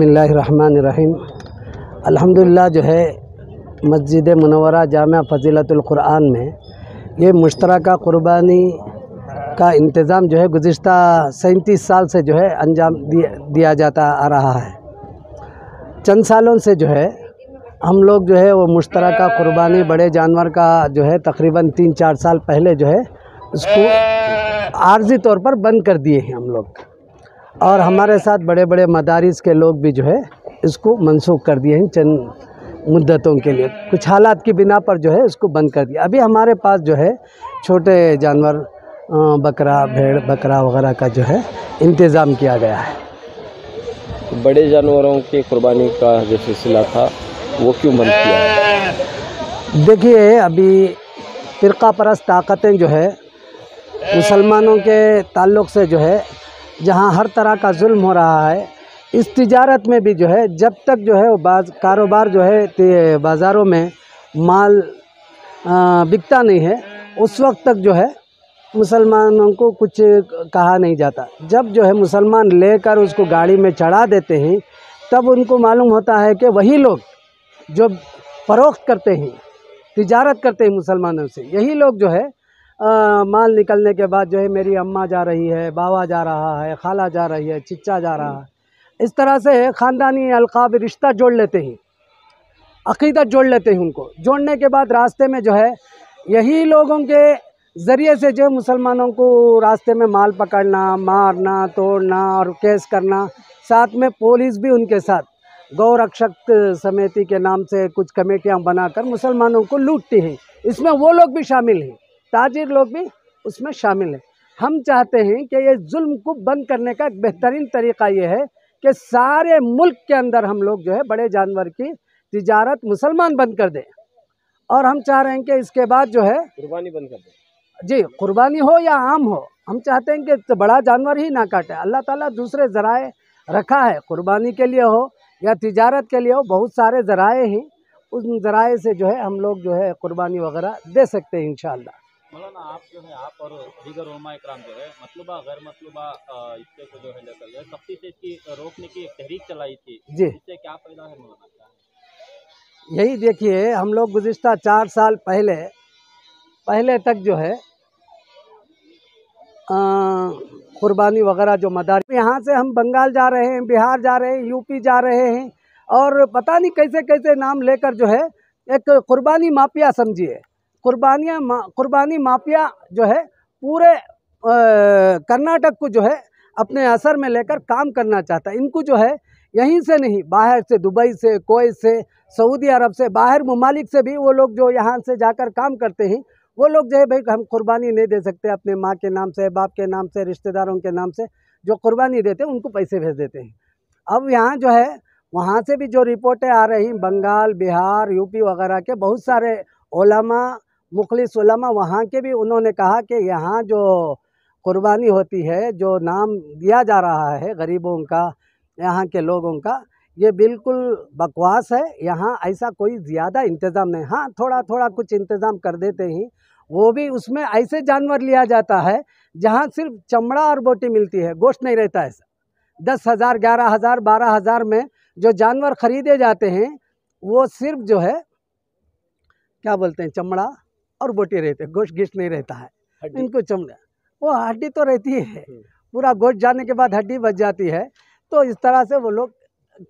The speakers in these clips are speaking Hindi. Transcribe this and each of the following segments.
बसमीम अल्हम्दुलिल्लाह जो है मस्जिद मनवरा जाम फ़जीलतुल्कुरान में ये मुश्तरक क़ुरबानी का इंतज़ाम जो है गुज्त सैंतीस साल से जो है अंजाम दिया जाता आ रहा है चंद सालों से जो है हम लोग जो है वो मुश्तरक क़ुरबानी बड़े जानवर का जो है तकरीबन तीन चार साल पहले जो है उसको आर्जी तौर पर बंद कर दिए हैं हम लोग और हमारे साथ बड़े बड़े मदारस के लोग भी जो है इसको मनसूख कर दिए हैं चंद मुद्दतों के लिए कुछ हालात की बिना पर जो है इसको बंद कर दिया अभी हमारे पास जो है छोटे जानवर बकरा भेड़ बकरा वगैरह का जो है इंतज़ाम किया गया है बड़े जानवरों की कुर्बानी का जो सिलसिला था वो क्यों बंद किया देखिए अभी फ़िरका परस्त ताकतें जो है मुसलमानों के ताल्लुक से जो है जहाँ हर तरह का जुल्म हो रहा है इस तिजारत में भी जो है जब तक जो है बाज कारोबार जो है बाज़ारों में माल बिकता नहीं है उस वक्त तक जो है मुसलमानों को कुछ कहा नहीं जाता जब जो है मुसलमान लेकर उसको गाड़ी में चढ़ा देते हैं तब उनको मालूम होता है कि वही लोग जो फरोख्त करते हैं तिजारत करते हैं मुसलमानों से यही लोग जो है माल निकलने के बाद जो है मेरी अम्मा जा रही है बाबा जा रहा है खाला जा रही है चिच्चा जा रहा हम्म। है इस तरह से ख़ानदानी अलकाब रिश्ता जोड़ लेते हैं अकीदत जोड़ लेते हैं उनको जोड़ने के बाद रास्ते में जो है यही लोगों के ज़रिए से जो मुसलमानों को रास्ते में माल पकड़ना मारना तोड़ना और केस करना साथ में पुलिस भी उनके साथ गौरक्षक समिति के नाम से कुछ कमेटियां बनाकर मुसलमानों को लूटती हैं इसमें वो लोग भी शामिल हैं ताजिर लोग भी उसमें शामिल हैं हम चाहते हैं कि ये जुल्म को बंद करने का एक बेहतरीन तरीका ये है कि सारे मुल्क के अंदर हम लोग जो है बड़े जानवर की तजारत मुसलमान बंद कर दें और हम चाह रहे हैं कि इसके बाद जो है कुर्बानी बंद कर दें जी कुर्बानी हो या आम हो हम चाहते हैं कि तो बड़ा जानवर ही ना काटे अल्लाह ताला दूसरे ज़राए रखा है कुर्बानी के लिए हो या तजारत के लिए हो बहुत सारे ज़राए हैं उन ज़राए से जो है हम लोग जो है कुर्बानी वगैरह दे सकते हैं इन मौलाना मतलब आप जो है आप और दीगर उमा इक्राम जो है मतलूबा गैर मतलूबा इसके को जो है लेकर जो है सख्ती से इसकी रोकने की एक तहरीक चलाई थी जी इससे क्या फायदा है मौलाना यही देखिए हम लोग गुज्त चार साल पहले पहले तक जो है कुर्बानी वगैरह जो मदार यहाँ से हम बंगाल जा रहे हैं बिहार जा रहे हैं यूपी जा रहे हैं और पता नहीं कैसे कैसे नाम लेकर जो है एक कुर्बानी माफिया समझिए कुर्बानियाँ मा, कुर्बानी माफिया जो है पूरे कर्नाटक को जो है अपने असर में लेकर काम करना चाहता है इनको जो है यहीं से नहीं बाहर से दुबई से कोई से सऊदी अरब से बाहर ममालिक से भी वो लोग जो यहाँ से जाकर काम करते हैं वो लोग जो है भाई हम कुर्बानी नहीं दे सकते अपने माँ के नाम से बाप के नाम से रिश्तेदारों के नाम से जो कुर्बानी देते हैं उनको पैसे भेज देते हैं अब यहाँ जो है वहाँ से भी जो रिपोर्टें आ रही बंगाल बिहार यूपी वगैरह के बहुत सारे ओलमा मुखलिस वहाँ के भी उन्होंने कहा कि यहाँ जो कुर्बानी होती है जो नाम दिया जा रहा है गरीबों का यहाँ के लोगों का ये बिल्कुल बकवास है यहाँ ऐसा कोई ज़्यादा इंतज़ाम नहीं हाँ थोड़ा थोड़ा कुछ इंतज़ाम कर देते ही वो भी उसमें ऐसे जानवर लिया जाता है जहाँ सिर्फ चमड़ा और बोटी मिलती है गोश्त नहीं रहता ऐसा दस हज़ार ग्यारह हज़ार बारह हज़ार में जो जानवर ख़रीदे जाते हैं वो सिर्फ जो है क्या बोलते हैं चमड़ा और बोटे रहते हैं गोश्त गिश्त नहीं रहता है इनको चमड़ा वो हड्डी तो रहती है हम्म। पूरा गोश्त जाने के बाद हड्डी बच जाती है तो इस तरह से वो लोग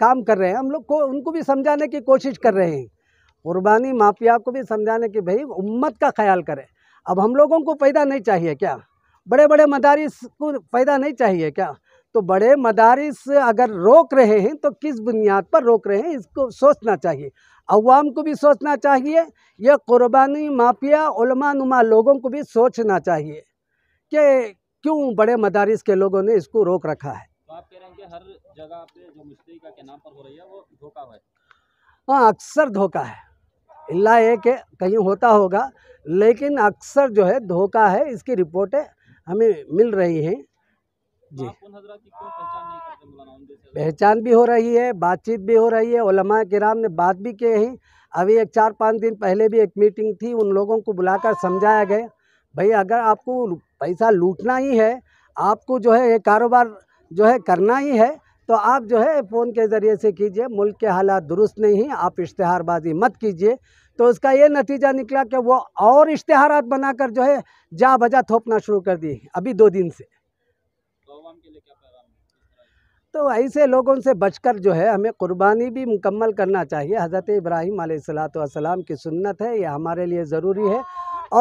काम कर रहे हैं हम लोग को उनको भी समझाने की कोशिश कर रहे हैं कुरबानी माफिया को भी समझाने की भाई उम्मत का ख्याल करें अब हम लोगों को पैदा नहीं चाहिए क्या बड़े बड़े मदारिस को पैदा नहीं चाहिए क्या तो बड़े मदारिस अगर रोक रहे हैं तो किस बुनियाद पर रोक रहे हैं इसको सोचना चाहिए अवाम को भी सोचना चाहिए या क़ुरबानी माफिया नुमा लोगों को भी सोचना चाहिए कि क्यों बड़े मदारिस के लोगों ने इसको रोक रखा है तो हाँ अक्सर धोखा है अल्लाह ये कि कहीं होता होगा लेकिन अक्सर जो है धोखा है इसकी रिपोर्टें हमें मिल रही हैं तो जी पहचान भी हो रही है बातचीत भी हो रही है ओलमा कराम ने बात भी किए हैं अभी एक चार पाँच दिन पहले भी एक मीटिंग थी उन लोगों को बुलाकर समझाया गया भाई अगर आपको पैसा लूटना ही है आपको जो है ये कारोबार जो है करना ही है तो आप जो है फ़ोन के ज़रिए से कीजिए मुल्क के हालात दुरुस्त नहीं हैं आप इश्तहारबाजी मत कीजिए तो उसका ये नतीजा निकला कि वो और इश्तहार बनाकर जो है जा बजा थोपना शुरू कर दिए अभी दो दिन से तो ऐसे लोगों से बचकर जो है हमें कुर्बानी भी मुकम्मल करना चाहिए हज़रत इब्राहिम आसलाम की सुन्नत है यह हमारे लिए ज़रूरी है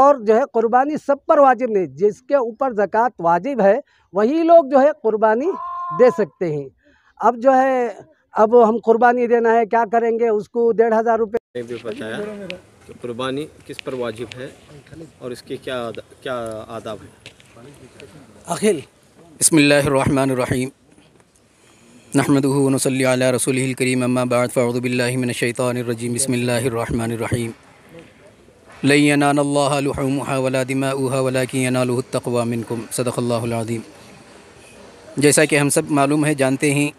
और जो है कुर्बानी सब पर वाजिब नहीं जिसके ऊपर ज़क़़त वाजिब है वही लोग जो है कुर्बानी दे सकते हैं अब जो है अब हम कुर्बानी देना है क्या करेंगे उसको डेढ़ हज़ार रुपये बताया कि कुर्बानी किस पर वाजिब है और इसके क्या क्या आदाब है अखिल बसमीम नहमदनसल रसूल करीम अम्माबाद फ़ाउदबिल्लिमिनशैतरजीम बसमीम लैनानल्लाहा वला जैसा कि हम सब मालूम है जानते हैं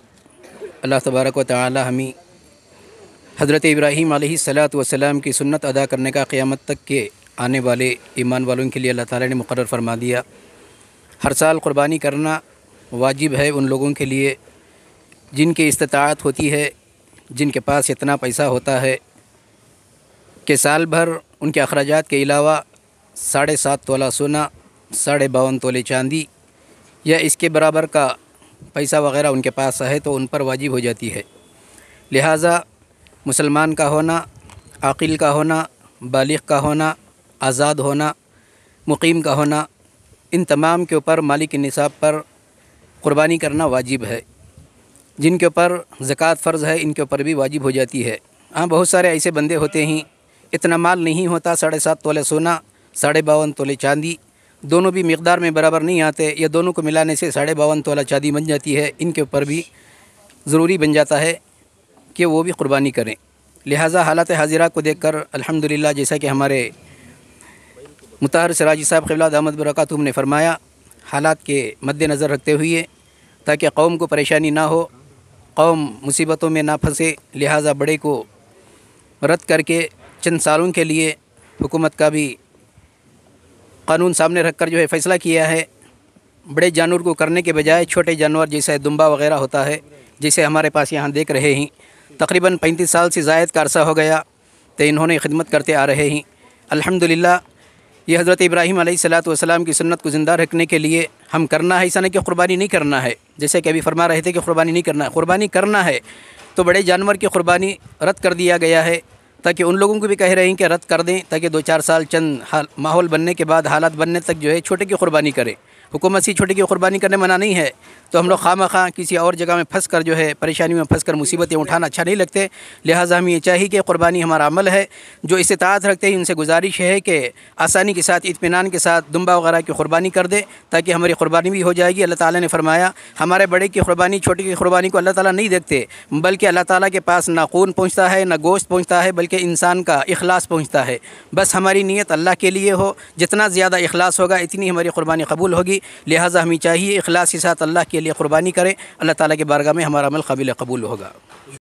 अल्लाह तबारक व ताली हमें हज़रत इब्राहीम सलात वसलाम की सुन्नत अदा करने का क़्यामत तक के आने वाले ईमान वालों के लिए अल्लाह ताली ने मुकर फरमा दिया हर साल क़ुरबानी करना वाजिब है उन लोगों के लिए जिनकी इस्तात होती है जिनके पास इतना पैसा होता है कि साल भर उनके अखराज के अलावा साढ़े सात तोला सोना साढ़े बावन तोले चांदी या इसके बराबर का पैसा वगैरह उनके पास है तो उन पर वाजिब हो जाती है लिहाजा मुसलमान का होना आकिल का होना बालिग का होना आज़ाद होना मुकीम का होना इन तमाम के ऊपर मालिक निसाब पर क़ुरबानी करना वाजिब है जिनके ऊपर ज़क़़त फ़र्ज़ है इनके ऊपर भी वाजिब हो जाती है हाँ बहुत सारे ऐसे बंदे होते हैं इतना माल नहीं होता साढ़े सात तोले सोना साढ़े बावन तोले चांदी दोनों भी मकदार में बराबर नहीं आते या दोनों को मिलाने से साढ़े बावन तोला चांदी बन जाती है इनके ऊपर भी ज़रूरी बन जाता है कि वो भी क़ुरबानी करें लिहाजा हालत हाजिरा को देख कर अलहमदिल्ला जैसा कि हमारे मुतार सराजी साहब खिलाद अहमद बरक़ात ने फरमाया हालात के मद्दनज़र रखते हुए ताकि कौम को परेशानी ना हो कौम मुसीबतों में ना फंसे लिहाजा बड़े को रद्द करके चंद सालों के लिए हुकूमत का भी कानून सामने रख कर जो है फ़ैसला किया है बड़े जानवर को करने के बजाय छोटे जानवर जैसे दुम्बा वगैरह होता है जिसे हमारे पास यहाँ देख रहे हैं तकरीबन पैंतीस साल से जायद का अरसा हो गया तो इन्होंने खिदमत करते आ रहे हैं अल्हम्दुलिल्लाह ये हज़रत इब्राहिम सलाम की सुन्नत को ज़िंदा रखने के लिए हम करना है ऐसा नहीं कि कुर्बानी नहीं करना है जैसे कि अभी फरमा रहे थे कि कुर्बानी नहीं करना है क़ुरबानी करना है तो बड़े जानवर की क़ुरबानी रद्द कर दिया गया है ताकि उन लोगों को भी कह रहे हैं कि रद्द कर दें ताकि दो चार साल चंद माहौल बनने के बाद हालात बनने तक जो है छोटे की क़ुरबानी करें हुकूमत से छोटे की क़ुरबानी करने मना नहीं है तो हम लोग खाम खां किसी और जगह में फंस कर जो है परेशानी में फंस कर मुसीबतें उठाना अच्छा नहीं लगते लिहाजा हमें ये चाहिए कि क़ुरबानी हमारा अमल है जो इस्तात रखते हैं उनसे गुजारिश है कि आसानी के साथ इतमान के साथ दुम्बा वगैरह की क़ुरबानी कर दे ताकि हमारी क़ुरबानी भी हो जाएगी अल्लाह ताली ने फरमाया हमारे बड़े की क़ुरबानी छोटे की क़ुरबानी को अल्लाह ताली नहीं देखते बल्कि अल्लाह ताली के पास ना खून पहुँचता है ना गोश्त पहुँचता है बल्कि इंसान का अखलास पहुँचता है बस हमारी नीयत अल्लाह के लिए हो जितना ज़्यादा अखलास होगा इतनी हमारी क़ुरबानी कबूल होगी लिहाजा हमें चाहिए अखलास के साथ अल्लाह के लिए कुर्बानी करें अल्लाह ताला के बारगाह में हमारा अमल कबिल कबूल होगा